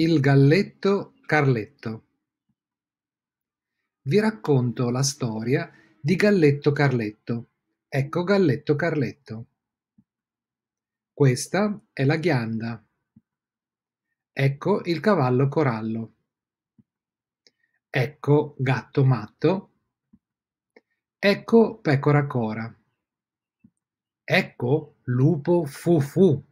Il galletto Carletto Vi racconto la storia di Galletto Carletto. Ecco Galletto Carletto. Questa è la ghianda. Ecco il cavallo corallo. Ecco gatto matto. Ecco pecora cora. Ecco lupo fu fu.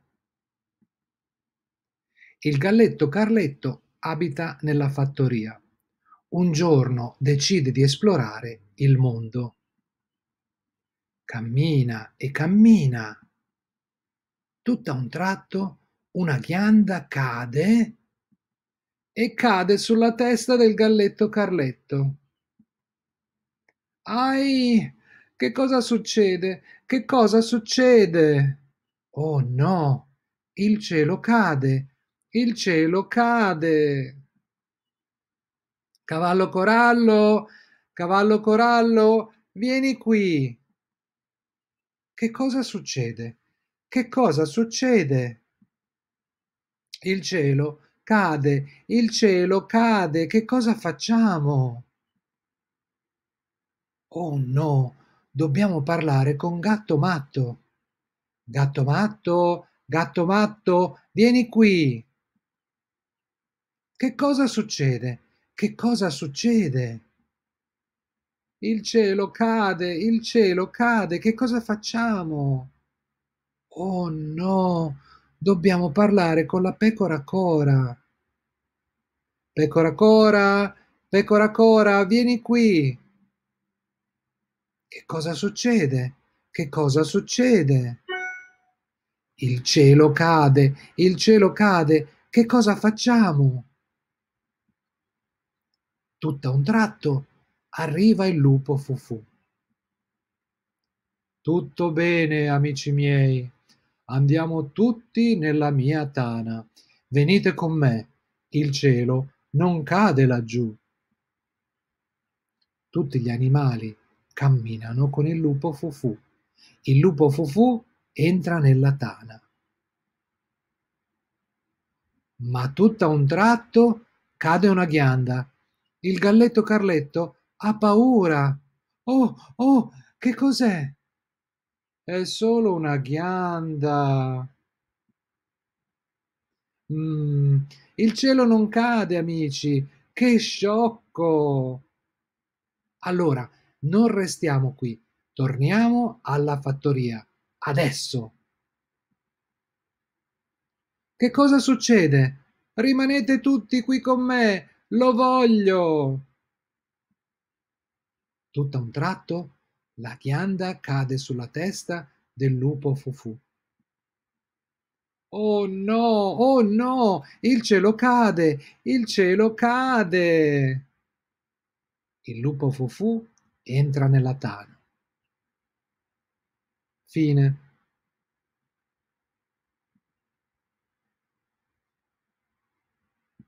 Il galletto Carletto abita nella fattoria; un giorno decide di esplorare il mondo. Cammina e cammina. Tutto a un tratto una ghianda cade e cade sulla testa del galletto Carletto. Ai, che cosa succede? Che cosa succede? Oh no, il cielo cade il cielo cade. Cavallo corallo, cavallo corallo, vieni qui. Che cosa succede? Che cosa succede? Il cielo cade, il cielo cade, che cosa facciamo? Oh no, dobbiamo parlare con gatto matto. Gatto matto, gatto matto, vieni qui. Che cosa succede? Che cosa succede? Il cielo cade, il cielo cade, che cosa facciamo? Oh no, dobbiamo parlare con la pecora cora. Pecora cora, pecora cora, vieni qui. Che cosa succede? Che cosa succede? Il cielo cade, il cielo cade, che cosa facciamo? Tutto a un tratto arriva il lupo Fufù. Tutto bene, amici miei. Andiamo tutti nella mia tana. Venite con me. Il cielo non cade laggiù. Tutti gli animali camminano con il lupo Fufù. Il lupo Fufù entra nella tana. Ma tutto a un tratto cade una ghianda il galletto Carletto ha paura. Oh, oh, che cos'è? È solo una ghianda. Mm, il cielo non cade, amici. Che sciocco! Allora, non restiamo qui. Torniamo alla fattoria. Adesso. Che cosa succede? Rimanete tutti qui con me. Lo voglio! Tutto a un tratto la ghianda cade sulla testa del lupo fufu. Oh no, oh no, il cielo cade, il cielo cade! Il lupo fufu entra nella tana. Fine.